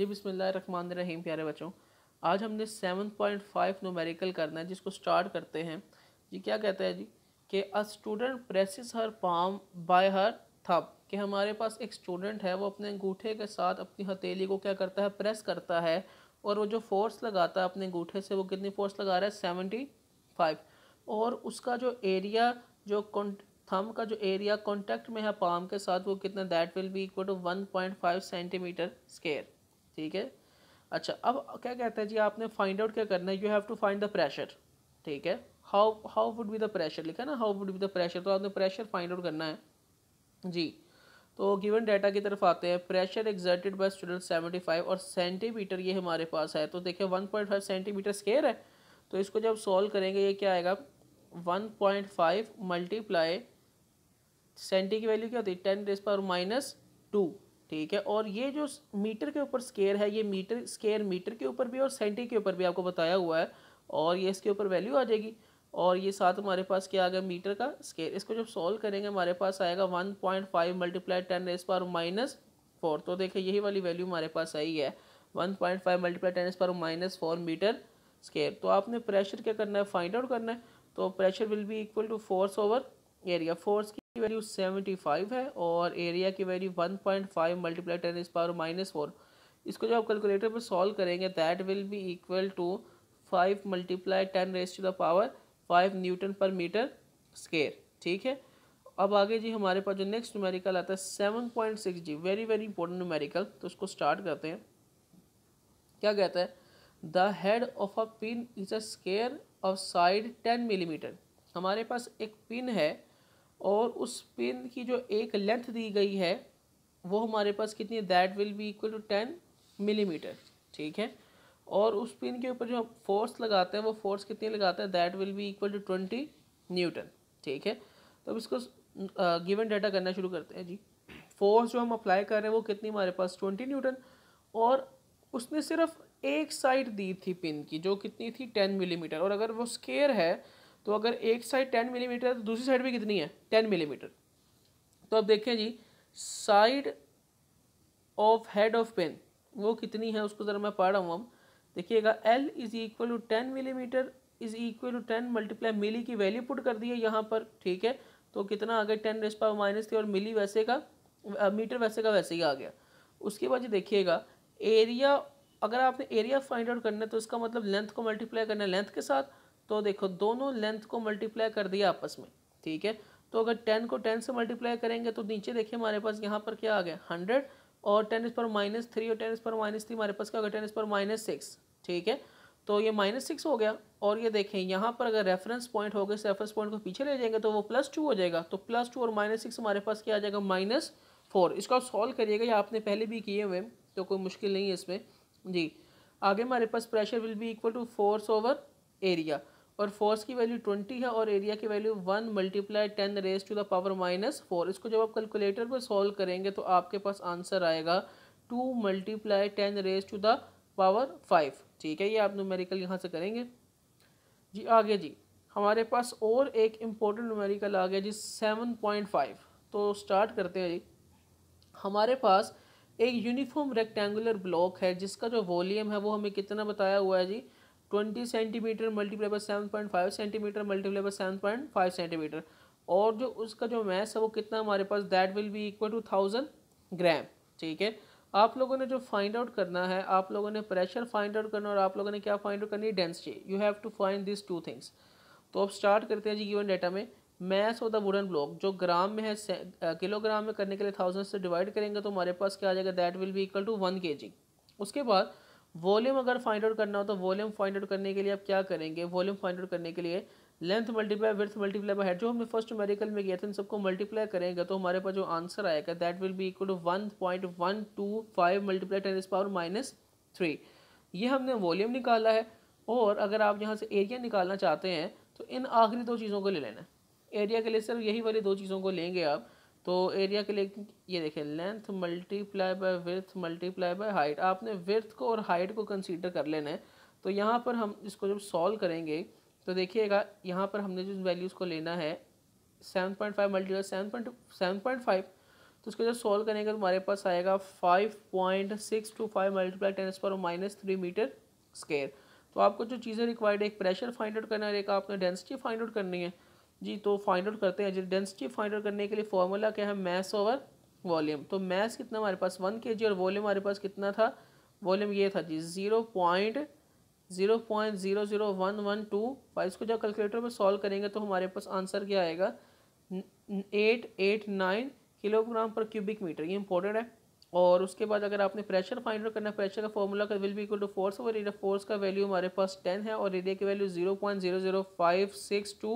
जी run रहीम प्यारे बच्चों आज हमने सेवन पॉइंट फाइव नोमेरिकल करना है जिसको स्टार्ट करते हैं जी क्या कहता है जी कि a student presses her palm by her thumb कि हमारे पास एक स्टूडेंट है वो अपने अंगूठे के साथ अपनी हथेली को क्या करता है प्रेस करता है और वो जो फोर्स लगाता है अपने अंगूठे से वो कितनी फोर्स लगा रहा है सेवेंटी फाइव और उसका जो एरिया जो थम का जो एरिया कॉन्टेक्ट में है पाम के साथ वो कितना that will be equal to one point five centimetre square ठीक है अच्छा अब क्या कहते हैं जी आपने फाइंड आउट क्या करना है you have to find the pressure ठीक है how how would be the pressure लिखा ना how would be the pressure तो आपने प्रेशर फाइंड आउट करना है जी तो गिवन डाटा की तरफ आते हैं pressure exerted by student seventy five और सेंटीमीटर ये हमारे पास है तो देखिए one point five centimetre square है तो इसको जब सॉल्व करेंगे ये क्या आएगा one point five multiply centi की वैल्यू क्या होती है टेन डेज पर माइनस टू ठीक है और ये जो मीटर के ऊपर स्केयर है ये मीटर स्केयर मीटर के ऊपर भी और सेंटी के ऊपर भी आपको बताया हुआ है और ये इसके ऊपर वैल्यू आ जाएगी और ये साथ हमारे पास क्या आ गया मीटर का स्केयर इसको जब सॉल्व करेंगे हमारे पास आएगा one point five multiply ten एस पर माइनस फोर तो देखिए यही वाली वैल्यू हमारे पास आई है one point five multiply ten एस पर माइनस फोर मीटर स्केयर तो आपने प्रेशर क्या करना है फाइंड आउट करना है तो pressure will be equal to force over area force की वैल्यू सेवेंटी फाइव है और एरिया की value one point five multiply ten इस पावर माइनस फोर इसको जब आप कैलकुलेटर पर सॉल्व करेंगे that will be equal to five multiply ten raise to the power five newton पर मीटर स्केयर ठीक है अब आगे जी हमारे पास जो नेक्स्ट न्यूमेरिकल आता है सेवन पॉइंट सिक्स जी वेरी वेरी इंपॉर्टेंट न्यूमेरिकल तो उसको स्टार्ट करते हैं क्या कहता है the head of a pin is a square of side ten millimetre हमारे पास एक पिन है और उस पिन की जो एक लेंथ दी गई है वो हमारे पास कितनी that will be equal to ten millimetre ठीक है और उस पिन के ऊपर जो हम फोर्स लगाते हैं वो फोर्स कितनी लगाते हैं that will be equal to twenty newton ठीक है तो अब इसको गिवन डाटा करना शुरू करते हैं जी फोर्स जो हम अप्लाई कर रहे हैं वो कितनी हमारे पास ट्वेंटी न्यूटन और उसने सिर्फ एक साइड दी थी पिन की जो कितनी थी टेन मिलीमीटर और अगर वो स्केयर है तो अगर एक साइड टेन मिलीमीटर है तो दूसरी साइड भी कितनी है टेन मिलीमीटर तो अब देखें जी side of head of pen वो कितनी है उसको ज़रा मैं पढ़ रहा हूँ हम देखिएगा L is equal to ten millimetre is equal to ten multiply milli की वैल्यू पुट कर दी है यहाँ पर ठीक है तो कितना आ गया टेन रेस पावर माइनस थी और मिली वैसे का मीटर वैसे का वैसे ही आ गया उसके बाद जी देखिएगा एरिया अगर आपने एरिया फाइंड आउट करना है तो इसका मतलब लेंथ को मल्टीप्लाई करना है लेंथ के साथ तो देखो दोनों लेंथ को मल्टीप्लाई कर दिया आपस में ठीक है तो अगर टेन को टेन से मल्टीप्लाई करेंगे तो नीचे देखिए हमारे पास यहाँ पर क्या आ गया हंड्रेड और टेन इस पर माइनस थ्री और टेन इस पर माइनस थ्री हमारे पास क्या होगा टेन इस पर माइनस सिक्स ठीक है तो ये माइनस सिक्स हो गया और ये देखें यहाँ पर अगर रेफरेंस पॉइंट हो गए इस रेफरेंस पॉइंट को पीछे ले जाएंगे तो वो प्लस टू हो जाएगा तो प्लस टू और माइनस सिक्स हमारे पास क्या आ जाएगा माइनस फोर इसको आप सॉल्व करिएगा या आपने पहले भी किए हुए तो कोई मुश्किल नहीं है इसमें जी आगे हमारे पास pressure will be equal to force over area और फोर्स की वैल्यू ट्वेंटी है और एरिया की value one multiply ten raise to the power minus four इसको जब आप कैलकुलेटर पर सॉल्व करेंगे तो आपके पास आंसर आएगा two multiply ten raise to the power five ठीक है ये आप न्यूमेरिकल यहाँ से करेंगे जी आगे जी हमारे पास और एक इम्पोर्टेंट न्यूमेरिकल आ गया जी सेवन पॉइंट फाइव तो स्टार्ट करते हैं जी हमारे पास एक यूनिफॉर्म रेक्टेंगुलर ब्लॉक है जिसका जो वॉल्यूम है वो हमें कितना बताया हुआ है जी twenty centimetre multiply by seven point five centimetre multiply by seven point five centimetre और जो उसका जो मैस है वो कितना हमारे पास that will be equal to thousand gram ठीक है आप लोगों ने जो फाइंड आउट करना है आप लोगों ने प्रेशर फाइंड आउट करना और आप लोगों ने क्या फाइंड आउट करनी है density you have to find this two things तो अब स्टार्ट करते हैं जी गिवन डाटा में mass of the wooden block जो ग्राम में है किलोग्राम में करने के लिए थाउजेंड से डिवाइड करेंगे तो हमारे पास क्या आ जाएगा that will be equal to one K G उसके बाद वॉल्यूम अगर फाइंड आउट करना हो तो वॉल्यूम फाइंड आउट करने के लिए आप क्या करेंगे वॉल्यूम फाइंड आउट करने के लिए length multiply width multiply by height जो हमने फर्स्ट मेरिकल में किया था इन सबको मल्टीप्लाई करेंगे तो हमारे पास जो आंसर आएगा that will be equal to one point one two five multiply ten इस पावर माइनस थ्री ये हमने वॉल्यूम निकाला है और अगर आप यहाँ से एरिया निकालना चाहते हैं तो इन आखिरी दो चीज़ों को ले लेना एरिया के लिए सिर्फ यही वाली दो चीज़ों को लेंगे आप तो एरिया के लिए ये देखें length multiply by width multiply by height आपने विर्थ को और हाइट को कंसीडर कर लेना है तो यहाँ पर हम इसको जब सॉल्व करेंगे तो देखिएगा यहाँ पर हमने जो वैल्यूज़ को लेना है seven point five multiply seven point seven point five तो उसको जब सॉल्व करेंगे तो हमारे पास आएगा five point six two five multiply ten पर माइनस थ्री मीटर स्केयर तो आपको जो चीज़ें रिक्वायर्ड है एक प्रेशर फाइंड आउट करना है एक आपने डेंसिटी फाइंड आउट करनी है जी तो फाइंड आउट करते हैं जी डेंसिटी फाइंड आउट करने के लिए फॉर्मूला क्या है मैस ओवर वॉल्यूम तो मैस कितना हमारे पास वन के जी और वॉल्यूम हमारे पास कितना था वॉल्यूम ये था जी zero point zero point zero zero one one two five इसको जब कैलकुलेटर में सॉल्व करेंगे तो हमारे पास आंसर क्या आएगा एट एट नाइन किलोग्राम पर क्यूबिक मीटर ये इंपॉर्टेंट है और उसके बाद अगर आपने प्रेशर फाइंड आउट करना है प्रेशर का फॉर्मूला का will be equal to force और फोर्स का वैल्यू हमारे पास टेन है और एरिया की value zero point zero zero five six two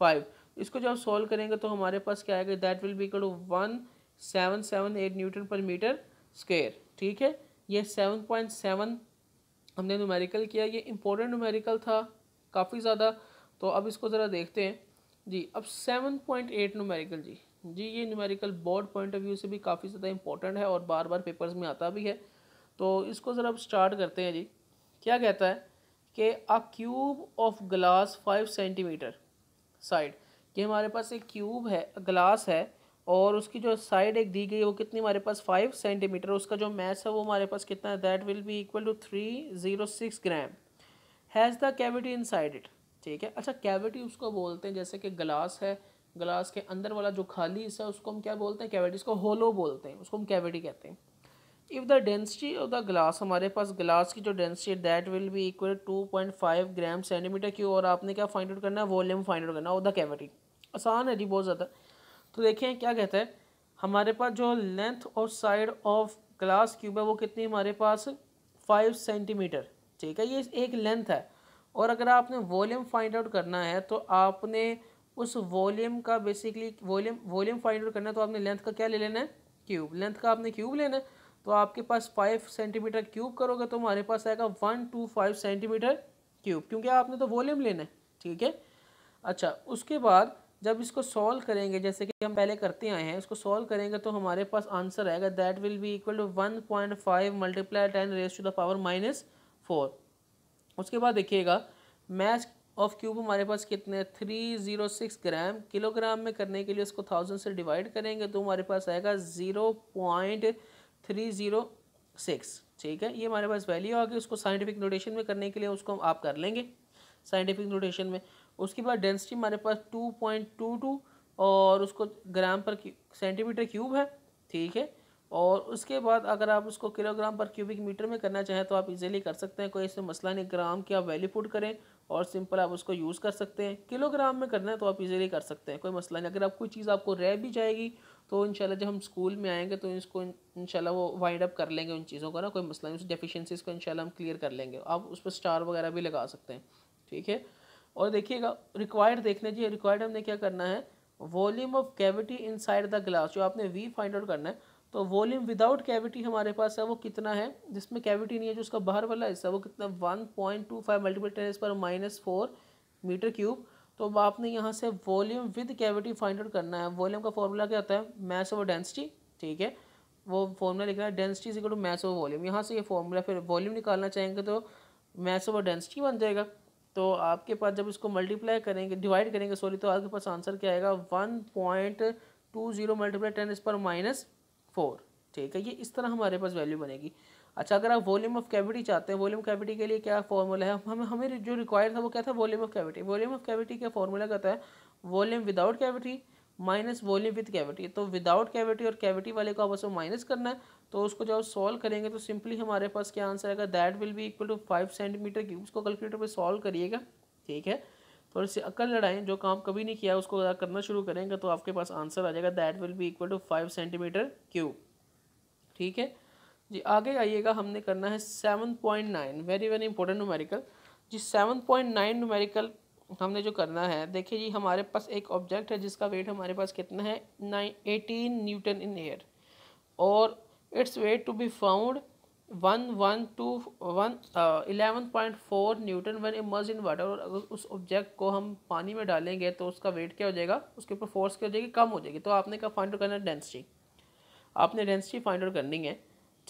five इसको जब सॉल्व करेंगे तो हमारे पास क्या आएगा that will be equal to one seven seven eight newton पर मीटर स्क्वेयर ठीक है ये सेवन पॉइंट सेवन हमने नुमेरिकल किया ये इंपॉर्टेंट नुमेरिकल था काफ़ी ज़्यादा तो अब इसको ज़रा देखते हैं जी अब सेवन पॉइंट एट नुमेरिकल जी जी ये numerical board point of view से भी काफ़ी ज़्यादा इंपॉर्टेंट है और बार बार पेपर्स में आता भी है तो इसको ज़रा अब स्टार्ट करते हैं जी क्या कहता है कि a cube of glass five centimetre side कि हमारे पास एक क्यूब है ग्लास है और उसकी जो साइड एक दी गई है वो कितनी हमारे पास फाइव सेंटीमीटर उसका जो मैस है वो हमारे पास कितना है that will be equal to three zero six gram has the cavity inside it ठीक है अच्छा कैविटी उसको बोलते हैं जैसे कि ग्लास है ग्लास के अंदर वाला जो खाली हिस्सा है उसको हम क्या बोलते हैं कैविटी उसको होलो बोलते हैं उसको हम कैविटी कहते हैं if the density of the glass हमारे पास ग्लास की जो डेंसिटी है that will be equal to point five gram centimetre cube और आपने क्या फाइंड आउट करना है वॉल्यूम फाइंड आउट करना है ऑफ द कैविटी आसान है जी बहुत ज़्यादा तो देखें क्या कहते हैं हमारे पास जो लेंथ और साइड ऑफ ग्लास क्यूब है वो कितनी हमारे पास फाइव सेंटीमीटर ठीक है ये एक लेंथ है और अगर आपने वॉल्यूम फाइंड आउट करना है तो आपने उस वॉल्यूम का basically volume volume find out करना है तो आपने लेंथ का क्या ले लेना है क्यूब लेंथ का आपने क्यूब लेना है तो आपके पास फाइव सेंटीमीटर क्यूब करोगे तो हमारे पास आएगा one two five centimetre cube क्योंकि आपने तो वॉल्यूम लेना है ठीक है अच्छा उसके बाद जब इसको सॉल्व करेंगे जैसे कि हम पहले करते आए हैं इसको सॉल्व करेंगे तो हमारे पास आंसर आएगा that will be equal to one point five multiply ten raise to the power minus four उसके बाद देखिएगा मैच ऑफ क्यूब हमारे पास कितने three zero six gram kilogram में करने के लिए उसको थाउजेंड से डिवाइड करेंगे तो हमारे पास आएगा zero point three zero six ठीक है ये हमारे पास वैल्यू आ गई उसको साइंटिफिक नोटेशन में करने के लिए उसको हम आप कर लेंगे साइंटिफिक नोटेशन में उसके बाद डेंसिटी हमारे पास टू पॉइंट टू टू और उसको ग्राम पर सेंटीमीटर क्यूब है ठीक है और उसके बाद अगर आप उसको किलोग्राम पर क्यूबिक मीटर में करना चाहें तो आप इजीली कर सकते हैं कोई इसमें मसला नहीं ग्राम की आप वैल्यू पुट करें और सिंपल आप उसको यूज़ कर सकते हैं किलोग्राम में करना है तो आप इजीली कर सकते हैं कोई मसला नहीं अगर आप कोई चीज़ आपको रह भी जाएगी तो इंशाल्लाह जब हम स्कूल में आएंगे तो इसको इंशाल्लाह वो वाइंड अप कर लेंगे उन चीज़ों का ना कोई मसला नहीं उस डेफिशिएंसीज को इंशाल्लाह हम क्लियर कर लेंगे आप उस पर स्टार वगैरह भी लगा सकते हैं ठीक है और देखिएगा रिक्वायर्ड देखने चाहिए रिक्वायर्ड हमने क्या करना है volume of cavity side the glass जो आपने वी फाइंड आउट करना है तो वॉल्यूम विदाउट कैविटी हमारे पास है वो कितना है जिसमें कैविटी नहीं है जो उसका बाहर वाला हिस्सा वो कितना one point two five multiple ten पर माइनस फोर मीटर क्यूब तो अब आपने यहाँ से volume with cavity find out करना है वॉल्यूम का फॉर्मूला क्या होता है मैस ओवर डेंसिटी ठीक है वो फॉर्मूला लिखना है density equal to mass over volume यहाँ से ये फॉर्मूला फिर वॉल्यूम निकालना चाहेंगे तो मैस ओवर डेंसिटी बन जाएगा तो आपके पास जब इसको मल्टीप्लाई करेंगे डिवाइड करेंगे सॉरी तो आपके पास आंसर क्या आएगा one point two zero multiply ten इस पर माइनस फोर ठीक है ये इस तरह हमारे पास वैल्यू बनेगी अच्छा अगर आप वॉल्यूम ऑफ कैविटी चाहते हैं वॉल्यूम कैविटी के लिए क्या फॉर्मूला है हमें हमें जो रिक्वायर्ड था वो क्या था volume of cavity volume of cavity का फॉर्मूला कहता है volume without cavity minus volume with cavity तो विदाउट कैविटी और कैविटी वाले को आपस में माइनस करना है तो उसको जब सॉल्व करेंगे तो सिंपली हमारे पास क्या आंसर आएगा that will be equal to five centimetre cube उसको कैलकुलेटर पर सॉल्व करिएगा ठीक है थोड़ी तो सी अक्ल लड़ाएं जो काम कभी नहीं किया उसको अगर करना शुरू करेंगे तो आपके पास आंसर आ जाएगा that will be equal to five centimetre cube ठीक है जी आगे आइएगा हमने करना है seven point nine very very important numerical जी सेवन पॉइंट नाइन नुमेरिकल हमने जो करना है देखिए जी हमारे पास एक ऑब्जेक्ट है जिसका वेट हमारे पास कितना है nine eighteen newton in air और it's weight to be found one one two one eleven point four newton when immerse in water और अगर उस ऑब्जेक्ट को हम पानी में डालेंगे तो उसका वेट क्या हो जाएगा उसके ऊपर फोर्स क्या हो जाएगी कम हो जाएगी तो आपने क्या फाइंड आउट करना है डेंसिटी आपने डेंसिटी फाइंड आउट करनी है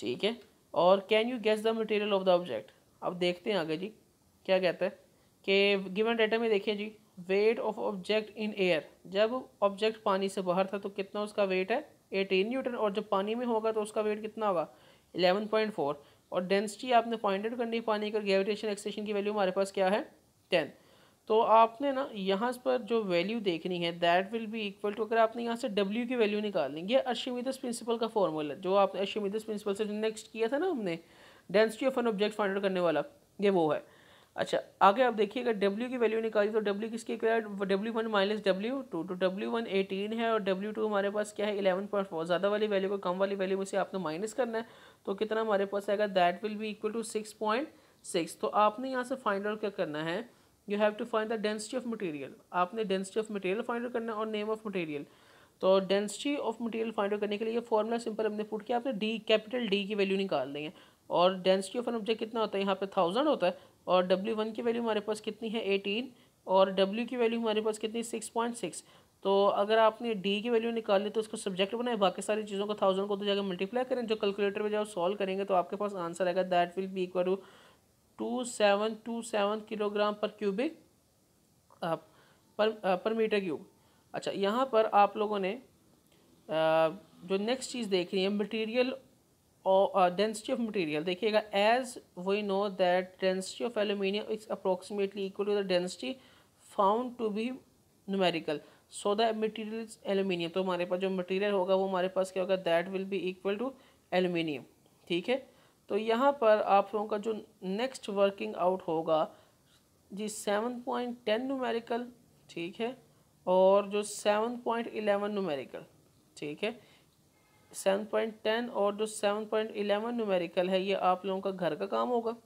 ठीक है और can you guess the material of the object अब देखते हैं आगे जी क्या कहता है कि गिवन डेटा में देखिए जी weight of object in air जब ऑब्जेक्ट पानी से बाहर था तो कितना उसका वेट है एटीन न्यूटन और जब पानी में होगा तो उसका वेट कितना होगा एलेवन पॉइंट फोर और डेंसिटी आपने फाइंड आउट करनी है पानी का ग्रेविटेशन एक्सेशन की वैल्यू हमारे पास क्या है टेन तो आपने ना यहाँ पर जो वैल्यू देखनी है that will be equal to अगर आपने यहाँ से डब्ल्यू की वैल्यू निकालनी ये अर्शिमिदस प्रिंसिपल का फॉर्मूला जो आपने अर्शिमिदस प्रिंसिपल से जो नेक्स्ट किया था ना हमने density of an object find out करने वाला ये वो है अच्छा आगे आप देखिए अगर डब्ल्यू की वैल्यू निकाली तो डब्ल्यू किसके equal W one minus W two तो डब्ल्यू वन एटीन है और डब्ल्यू टू हमारे पास क्या है इलेवन पॉइंट फोर ज़्यादा वाली वैल्यू को कम वाली वैल्यू में से आपने माइनस करना है तो कितना हमारे पास आएगा that will be equal to six point six तो आपने यहाँ से फाइंड आउट क्या करना है you have to find the density of material आपने डेंसिटी ऑफ मटेरियल फाइंड करना और नेम ऑफ मटेरियल तो डेंसिटी ऑफ मटेरियल फाइंड करने के लिए ये फॉर्मूला सिंपल हमने पुट किया आपने डी कैपिटल डी की वैल्यू निकाल देंगे और डेंसिटी ऑफ एन ऑब्जेक्ट कितना होता है यहाँ पे थाउजेंड होता है और डब्ल्यू वन की वैल्यू हमारे पास कितनी है एटीन और डब्ल्यू की वैल्यू हमारे पास कितनी सिक्स पॉइंट सिक्स तो अगर आपने डी की वैल्यू निकाल ली तो उसको सब्जेक्ट बनाए बाकी सारी चीज़ों को थाउजेंड को तो जाकर मल्टीप्लाई करें जो कैलकुलेटर में जब सॉल्व करेंगे तो आपके पास आंसर आएगा that will be equal to two seven two seven kilogram पर क्यूबिक पर पर मीटर क्यूब अच्छा यहाँ पर आप लोगों ने जो नेक्स्ट चीज़ देख रही है मटेरियल और डेंसिटी ऑफ मटेरियल देखिएगा as we know that density of aluminium is approximately equal to the density found to be numerical so the material is aluminium तो हमारे पास जो मटेरियल होगा वो हमारे पास क्या होगा that will be equal to aluminium ठीक है तो यहाँ पर आप लोगों का जो नेक्स्ट वर्किंग आउट होगा जी सेवन पॉइंट टेन नूमेरिकल ठीक है और जो सेवन पॉइंट इलेवन नूमेरिकल ठीक है सेवन पॉइंट टेन और जो सेवन पॉइंट इलेवन नूमेरिकल है ये आप लोगों का घर का काम होगा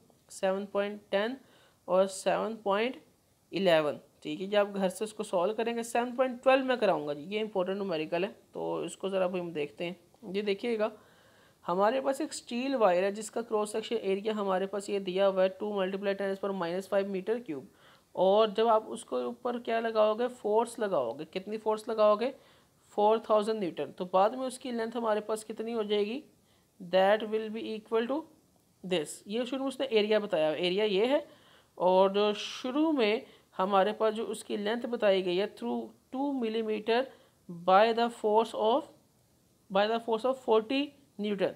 सेवन पॉइंट टेन और सेवन पॉइंट इलेवन ठीक है जी आप घर से उसको सॉल्व करेंगे सेवन पॉइंट ट्वेल्व में कराऊंगा जी ये इंपॉर्टेंट नूमेरिकल है तो इसको ज़रा अभी हम देखते हैं ये देखिएगा हमारे पास एक स्टील वायर है जिसका क्रॉस सेक्शन एरिया हमारे पास ये दिया हुआ है टू मल्टीप्लाई टेन पर माइनस फाइव मीटर क्यूब और जब आप उसको ऊपर क्या लगाओगे फोर्स लगाओगे कितनी फोर्स लगाओगे फोर थाउजेंड न्यूटन तो बाद में उसकी लेंथ हमारे पास कितनी हो जाएगी that will be equal to this ये शुरू में उसने एरिया बताया एरिया ये है और जो शुरू में हमारे पास जो उसकी लेंथ बताई गई है through two millimetre by the force of by the force of forty newton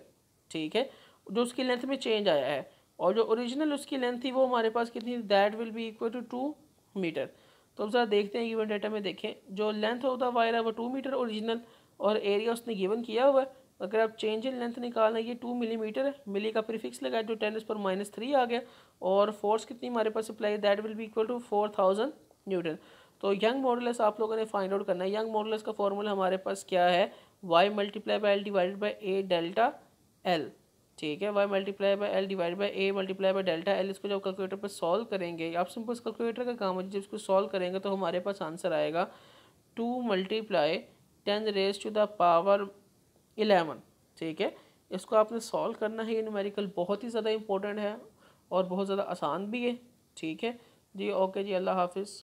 ठीक है जो उसकी लेंथ में चेंज आया है और जो ओरिजिनल उसकी लेंथ थी वो हमारे पास कितनी that will be equal to two metre तो अब ज़रा देखते हैं गिवन डेटा में देखें जो लेंथ होता वायर है वो टू मीटर ओरिजिनल और एरिया उसने गिवन किया हुआ है अगर आप चेंज इन लेंथ निकालना ये टू मिलीमीटर है मिली का प्रीफिक्स लगाए तो टेन इस पर माइनस थ्री आ गया और फोर्स कितनी हमारे पास apply that will be equal to four thousand newton तो यंग मॉडल्स आप लोगों ने फाइंड आउट करना है यंग मॉडल्स का फॉर्मूला हमारे पास क्या है Y multiply by L divided by A delta L ठीक है Y multiply by L divide by A multiply by delta L इसको जब कैलकुलेटर पर सॉल्व करेंगे आप सिंपल कैलकुलेटर का काम है जब इसको सॉल्व करेंगे तो हमारे पास आंसर आएगा two multiply ten raise to the power eleven ठीक है इसको आपने सॉल्व करना है ये न्यूमेरिकल बहुत ही ज़्यादा इंपॉर्टेंट है और बहुत ज़्यादा आसान भी है ठीक है जी ओके जी अल्लाह हाफिज़